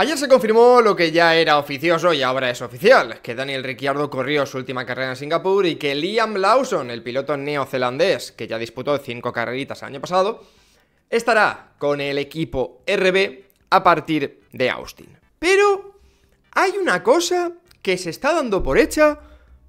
Ayer se confirmó lo que ya era oficioso y ahora es oficial, que Daniel Ricciardo corrió su última carrera en Singapur y que Liam Lawson, el piloto neozelandés que ya disputó cinco carreritas el año pasado, estará con el equipo RB a partir de Austin. Pero hay una cosa que se está dando por hecha,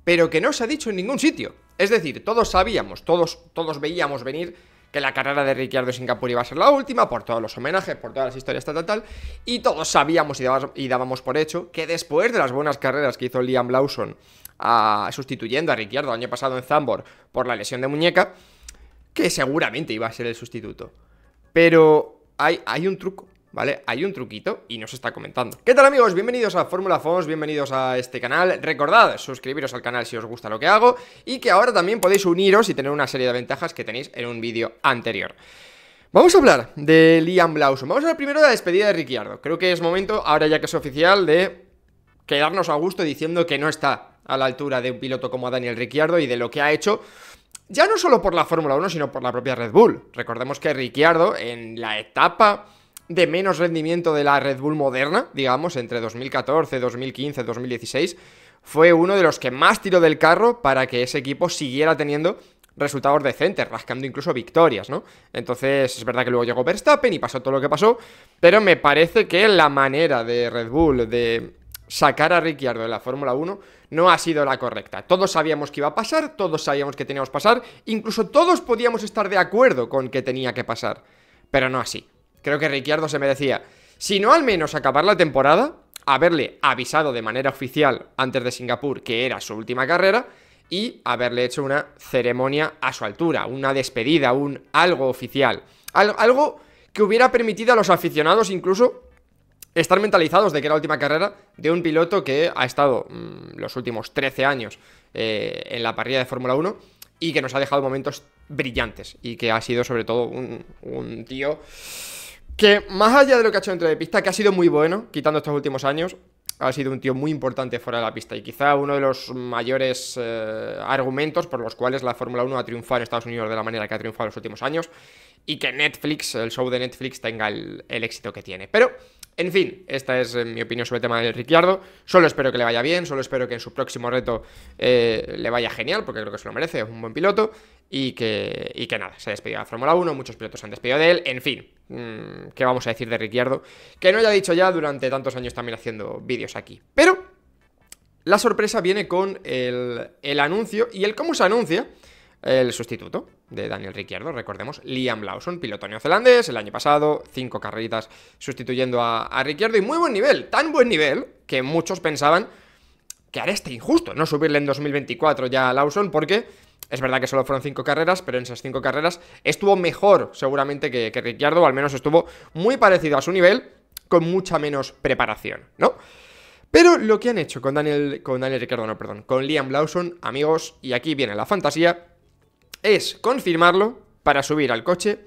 pero que no se ha dicho en ningún sitio. Es decir, todos sabíamos, todos, todos veíamos venir que la carrera de Ricciardo Singapur iba a ser la última, por todos los homenajes, por todas las historias, tal, tal, Y todos sabíamos y, dábamos por hecho que después de las buenas carreras que hizo Liam Lawson ah, sustituyendo a Ricciardo el año pasado en Zambor por la lesión de muñeca, que seguramente iba a ser el sustituto. Pero hay, hay un truco. ¿vale? Hay un truquito y nos está comentando. ¿Qué tal amigos? Bienvenidos a Fórmula Fons, bienvenidos a este canal. Recordad, suscribiros al canal si os gusta lo que hago y que ahora también podéis uniros y tener una serie de ventajas que tenéis en un vídeo anterior. Vamos a hablar de Liam Lawson. Vamos a hablar primero de la despedida de Ricciardo. Creo que es momento, ahora ya que es oficial, de quedarnos a gusto diciendo que no está a la altura de un piloto como Daniel Ricciardo y de lo que ha hecho ya no solo por la Fórmula 1, sino por la propia Red Bull. Recordemos que Ricciardo en la etapa de menos rendimiento de la Red Bull moderna, digamos, entre 2014, 2015, 2016, fue uno de los que más tiró del carro para que ese equipo siguiera teniendo resultados decentes, rascando incluso victorias, ¿no? Entonces, es verdad que luego llegó Verstappen y pasó todo lo que pasó, pero me parece que la manera de Red Bull de sacar a Ricciardo de la Fórmula 1 no ha sido la correcta. Todos sabíamos que iba a pasar, todos sabíamos que teníamos que pasar, incluso todos podíamos estar de acuerdo con que tenía que pasar, pero no así. Creo que Ricciardo se merecía, si no al menos acabar la temporada, haberle avisado de manera oficial antes de Singapur que era su última carrera y haberle hecho una ceremonia a su altura, una despedida, un algo oficial. algo que hubiera permitido a los aficionados incluso estar mentalizados de que era la última carrera de un piloto que ha estado mm, los últimos 13 años eh, en la parrilla de Fórmula 1 y que nos ha dejado momentos brillantes y que ha sido sobre todo un, un tío que más allá de lo que ha hecho dentro de pista, que ha sido muy bueno, quitando estos últimos años, ha sido un tío muy importante fuera de la pista y quizá uno de los mayores eh, argumentos por los cuales la Fórmula 1 ha triunfado en Estados Unidos de la manera que ha triunfado en los últimos años y que Netflix, el show de Netflix, tenga el, el éxito que tiene. Pero en fin, esta es eh, mi opinión sobre el tema de Ricciardo. Solo espero que le vaya bien, solo espero que en su próximo reto eh, le vaya genial, porque creo que se lo merece, es un buen piloto. Y que, y que nada, se ha despedido de la Fórmula 1, muchos pilotos se han despedido de él. En fin, mm, ¿qué vamos a decir de Ricciardo? Que no haya dicho ya durante tantos años también haciendo vídeos aquí. Pero la sorpresa viene con el, el anuncio y el cómo se anuncia el sustituto de Daniel Ricciardo, recordemos, Liam Lawson, piloto neozelandés, el año pasado, cinco carreras sustituyendo a, a Ricciardo y muy buen nivel, tan buen nivel que muchos pensaban que era este injusto no subirle en 2024 ya a Lawson porque es verdad que solo fueron cinco carreras, pero en esas cinco carreras estuvo mejor seguramente que, que Ricciardo, o al menos estuvo muy parecido a su nivel, con mucha menos preparación, ¿no? Pero lo que han hecho con Daniel, con Daniel Ricciardo, no, perdón, con Liam Lawson, amigos, y aquí viene la fantasía, es confirmarlo para subir al coche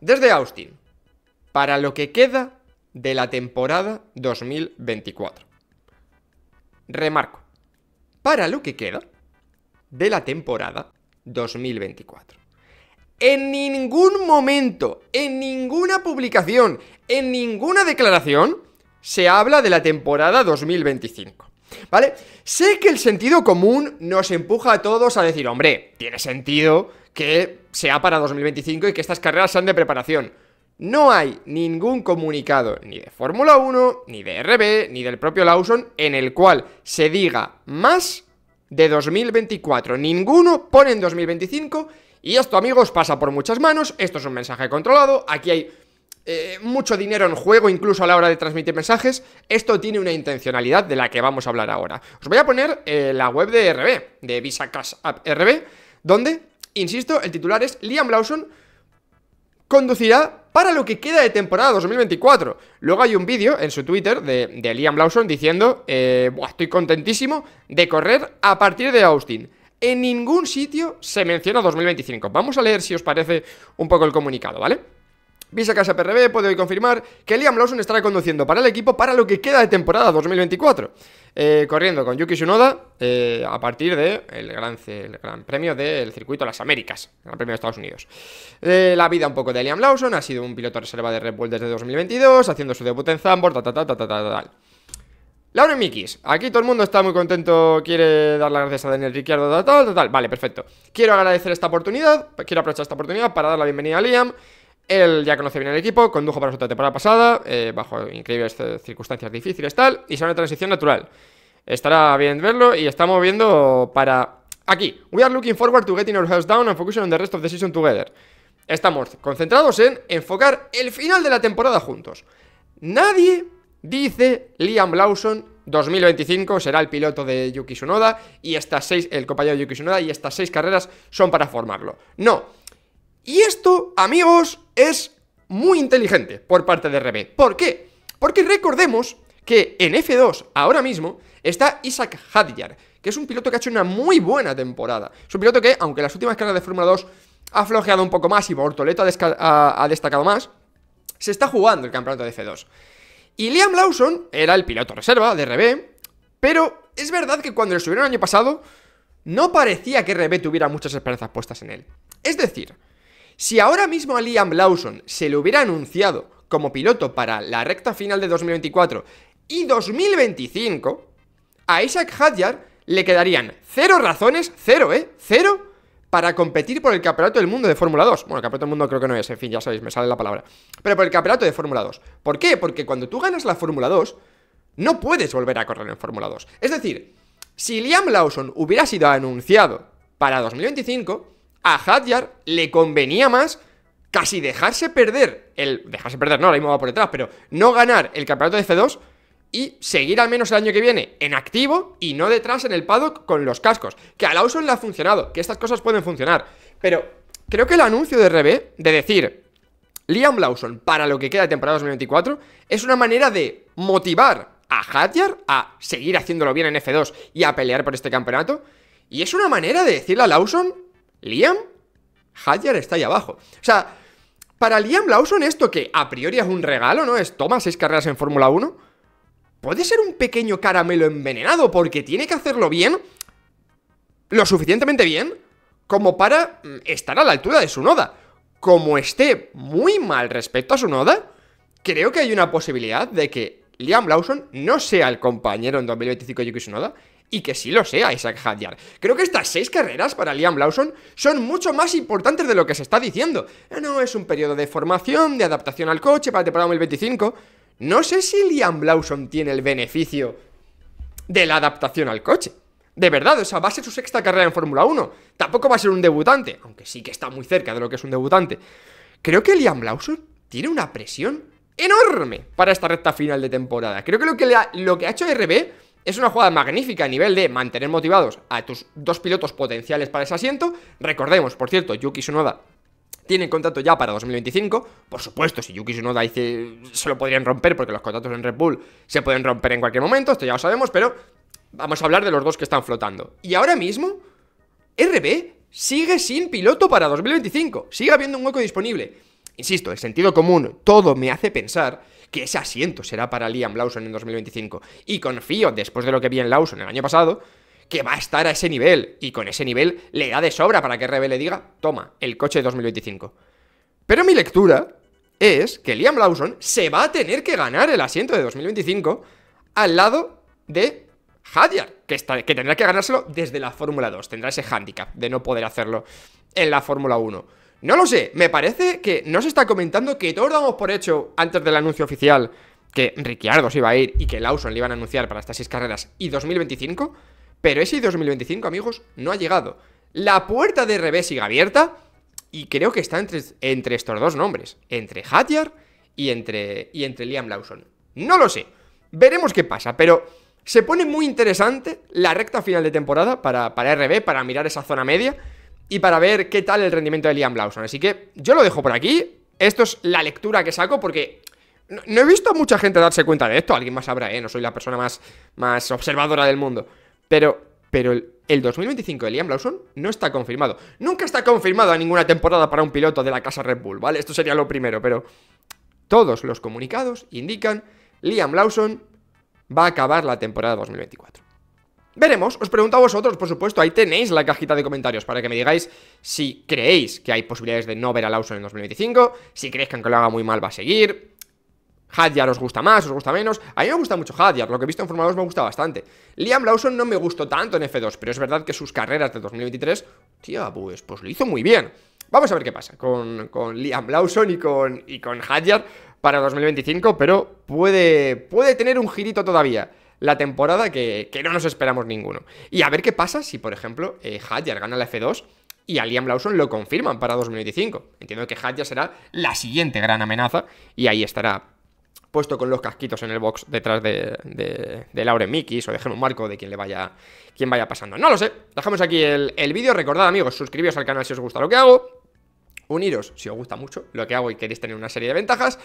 desde Austin para lo que queda de la temporada 2024. Remarco, para lo que queda de la temporada 2024. En ningún momento, en ninguna publicación, en ninguna declaración se habla de la temporada 2025. ¿vale? Sé que el sentido común nos empuja a todos a decir, hombre, tiene sentido que sea para 2025 y que estas carreras sean de preparación. No hay ningún comunicado, ni de Fórmula 1, ni de RB, ni del propio Lawson, en el cual se diga más de 2024. Ninguno pone en 2025 y esto, amigos, pasa por muchas manos. Esto es un mensaje controlado. Aquí hay eh, mucho dinero en juego incluso a la hora de transmitir mensajes, esto tiene una intencionalidad de la que vamos a hablar ahora. Os voy a poner eh, la web de RB, de Visa Cash App RB, donde, insisto, el titular es Liam Lawson conducirá para lo que queda de temporada 2024. Luego hay un vídeo en su Twitter de, Liam Lawson diciendo, eh, estoy contentísimo de correr a partir de Austin. En ningún sitio se menciona 2025. Vamos a leer si os parece un poco el comunicado, ¿vale? Visa Casa PRB puede hoy confirmar que Liam Lawson estará conduciendo para el equipo para lo que queda de temporada 2024, eh, corriendo con Yuki Shunoda eh, a partir del gran, gran premio del circuito de las Américas, el gran premio de Estados Unidos. Eh, la vida un poco de Liam Lawson, ha sido un piloto reserva de Red Bull desde 2022, haciendo su debut en Zambor, ta ta ta Laura Mikis, aquí todo el mundo está muy contento, quiere dar las gracias a Daniel Ricciardo, vale, perfecto. Quiero agradecer esta oportunidad, quiero aprovechar esta oportunidad para dar la bienvenida a Liam, él ya conoce bien el equipo, condujo para su temporada pasada, eh, bajo increíbles circunstancias difíciles tal, y será una transición natural. Estará bien verlo y estamos viendo para... Aquí, we are looking forward to getting our house down and focusing on the rest of the season together. Estamos concentrados en enfocar el final de la temporada juntos. Nadie dice Liam Lawson 2025 será el piloto de Yuki Tsunoda y estas seis, el compañero de Yuki Tsunoda y estas seis carreras son para formarlo. No, y esto, amigos, es muy inteligente por parte de RB. ¿Por qué? Porque recordemos que en F2 ahora mismo está Isaac Hadjar, que es un piloto que ha hecho una muy buena temporada. Es un piloto que, aunque en las últimas carreras de Fórmula 2 ha flojeado un poco más y Bortoleto ha, destacado más, se está jugando el campeonato de F2. Y Liam Lawson era el piloto reserva de RB, pero es verdad que cuando le subieron el año pasado, no parecía que RB tuviera muchas esperanzas puestas en él. Es decir, si ahora mismo a Liam Lawson se le hubiera anunciado como piloto para la recta final de 2024 y 2025, a Isaac Hadjar le quedarían cero razones, cero, ¿eh? Cero para competir por el campeonato del mundo de Fórmula 2. Bueno, el campeonato del mundo creo que no es, en fin, ya sabéis, me sale la palabra. Pero por el campeonato de Fórmula 2. ¿Por qué? Porque cuando tú ganas la Fórmula 2, no puedes volver a correr en Fórmula 2. Es decir, si Liam Lawson hubiera sido anunciado para 2025, a Hadjar le convenía más casi dejarse perder el. Dejarse perder, no, la mismo va por detrás, pero no ganar el campeonato de F2 y seguir al menos el año que viene en activo y no detrás en el paddock con los cascos. Que a Lawson le ha funcionado, que estas cosas pueden funcionar. Pero creo que el anuncio de RB de decir Liam Lawson para lo que queda de temporada 2024 es una manera de motivar a Hadjar a seguir haciéndolo bien en F2 y a pelear por este campeonato. Y es una manera de decirle a Lawson Liam Hayer está ahí abajo. O sea, para Liam Lawson esto que a priori es un regalo, ¿no? Es toma seis carreras en Fórmula 1. Puede ser un pequeño caramelo envenenado porque tiene que hacerlo bien, lo suficientemente bien, como para mm, estar a la altura de su noda. Como esté muy mal respecto a su noda, creo que hay una posibilidad de que Liam Lawson no sea el compañero en 2025 de Yuki Tsunoda y que sí lo sea Isaac Hadjar. Creo que estas seis carreras para Liam Lawson son mucho más importantes de lo que se está diciendo. Eh, no es un periodo de formación, de adaptación al coche para la temporada 2025. No sé si Liam Lawson tiene el beneficio de la adaptación al coche. De verdad, o sea, va a ser su sexta carrera en Fórmula 1. Tampoco va a ser un debutante, aunque sí que está muy cerca de lo que es un debutante. Creo que Liam Lawson tiene una presión enorme para esta recta final de temporada. Creo que lo que, lo que ha hecho RB es una jugada magnífica a nivel de mantener motivados a tus dos pilotos potenciales para ese asiento. Recordemos, por cierto, Yuki Tsunoda tiene contrato ya para 2025. Por supuesto, si Yuki Tsunoda dice, se lo podrían romper porque los contratos en Red Bull se pueden romper en cualquier momento, esto ya lo sabemos, pero vamos a hablar de los dos que están flotando. Y ahora mismo, RB sigue sin piloto para 2025. Sigue habiendo un hueco disponible. Insisto, el sentido común, todo me hace pensar que ese asiento será para Liam Lawson en 2025. Y confío, después de lo que vi en Lawson el año pasado, que va a estar a ese nivel. Y con ese nivel le da de sobra para que Rebe le diga, toma, el coche de 2025. Pero mi lectura es que Liam Lawson se va a tener que ganar el asiento de 2025 al lado de Hadjar, que, que tendrá que ganárselo desde la Fórmula 2. Tendrá ese hándicap de no poder hacerlo en la Fórmula 1. No lo sé, me parece que no se está comentando que todos damos por hecho antes del anuncio oficial que Ricciardo se iba a ir y que Lawson le iban a anunciar para estas seis carreras y 2025, pero ese 2025, amigos, no ha llegado. La puerta de RB sigue abierta y creo que está entre, entre estos dos nombres, entre Hattier y entre, y entre Liam Lawson. No lo sé, veremos qué pasa, pero se pone muy interesante la recta final de temporada para, para RB, para mirar esa zona media y para ver qué tal el rendimiento de Liam Lawson. Así que yo lo dejo por aquí. Esto es la lectura que saco porque no, he visto a mucha gente darse cuenta de esto. Alguien más sabrá, ¿eh? No soy la persona más, más observadora del mundo. Pero, pero el, 2025 de Liam Lawson no está confirmado. Nunca está confirmado a ninguna temporada para un piloto de la casa Red Bull, ¿vale? Esto sería lo primero, pero todos los comunicados indican Liam Lawson va a acabar la temporada 2024. Veremos, os pregunto a vosotros, por supuesto, ahí tenéis la cajita de comentarios para que me digáis si creéis que hay posibilidades de no ver a Lawson en 2025, si creéis que aunque lo haga muy mal va a seguir, Hadjar os gusta más, os gusta menos. A mí me gusta mucho Hadjar, lo que he visto en formados 2 me gusta bastante. Liam Lawson no me gustó tanto en F2, pero es verdad que sus carreras de 2023, tía, pues, pues lo hizo muy bien. Vamos a ver qué pasa con, con Liam Lawson y con, y con para 2025, pero puede, puede tener un girito todavía la temporada que, no nos esperamos ninguno. Y a ver qué pasa si, por ejemplo, eh, gana la F2 y a Liam Lawson lo confirman para 2025. Entiendo que Hadjar será la siguiente gran amenaza y ahí estará puesto con los casquitos en el box detrás de, de, de Lauren o de un Marco, de quien le vaya, vaya pasando. No lo sé. Dejamos aquí el, vídeo. Recordad, amigos, suscribiros al canal si os gusta lo que hago. Uniros si os gusta mucho lo que hago y queréis tener una serie de ventajas.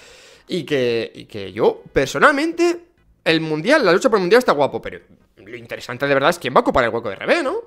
Y que, y que yo, personalmente, el mundial, la lucha por el mundial está guapo, pero lo interesante de verdad es quién va a ocupar el hueco de revés, ¿no?